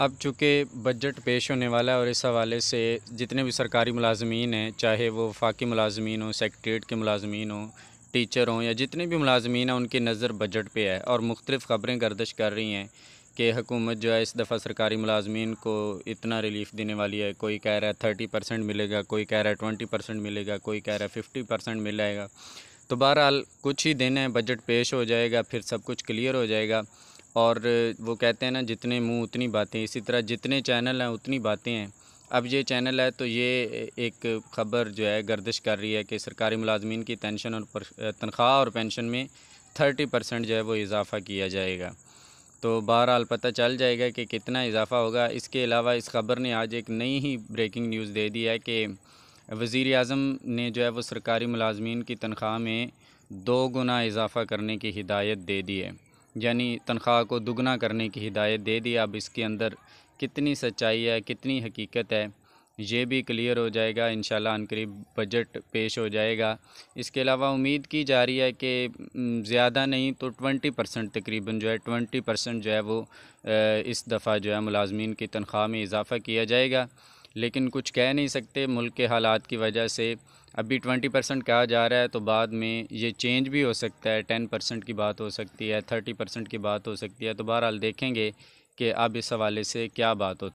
अब चूँकि बजट पेश होने वाला है और इस हवाले से जितने भी सरकारी मुलाजमीन हैं चाहे वो वफाकी मुलाजमीन हों सेक्रट्रेट के मुलाजमीन हों टीचर हों या जितने भी मुलाजमीन हैं उनकी नज़र बजट पे है और मुख्तलिफ़ ख़बरें गर्दश कर रही हैं कि हुकूमत जो है इस दफ़ा सरकारी मुलाजमीन को इतना रिलीफ़ देने वाली है कोई कह रहा है थर्टी परसेंट मिलेगा कोई कह रहा है ट्वेंटी परसेंट मिलेगा कोई कह रहा है फिफ्टी परसेंट मिलेगा तो बहरहाल कुछ ही दिन है बजट पेश हो जाएगा फिर सब कुछ क्लियर हो जाएगा और वो कहते हैं ना जितने मुंह उतनी बातें इसी तरह जितने चैनल हैं उतनी बातें हैं अब ये चैनल है तो ये एक खबर जो है गर्दिश कर रही है कि सरकारी मुलाजमीन की टेंशन और तनख्वाह और पेंशन में थर्टी परसेंट जो है वो इजाफ़ा किया जाएगा तो बहरहाल पता चल जाएगा कि कितना इजाफ़ा होगा इसके अलावा इस खबर ने आज एक नई ही ब्रेकिंग न्यूज़ दे दी है कि वज़ी अजम ने जो है वो सरकारी मुलाजमीन की तनख्वाह में दो गुना इजाफ़ा करने की हिदायत दे दी है यानी तनख्वाह को दुगना करने की हिदायत दे दी अब इसके अंदर कितनी सच्चाई है कितनी हकीकत है ये भी क्लियर हो जाएगा इन शनकरीब बजट पेश हो जाएगा इसके अलावा उम्मीद की जा रही है कि ज़्यादा नहीं तो ट्वेंटी परसेंट तकरीबन जो है ट्वेंटी परसेंट जो है वो इस दफ़ा जो है मुलाजमीन की तनख्वाह में इजाफ़ा किया जाएगा लेकिन कुछ कह नहीं सकते मुल्क के हालात की वजह से अभी ट्वेंटी परसेंट कहा जा रहा है तो बाद में ये चेंज भी हो सकता है टेन परसेंट की बात हो सकती है थर्टी परसेंट की बात हो सकती है तो बहरहाल देखेंगे कि अब इस हवाले से क्या बात होती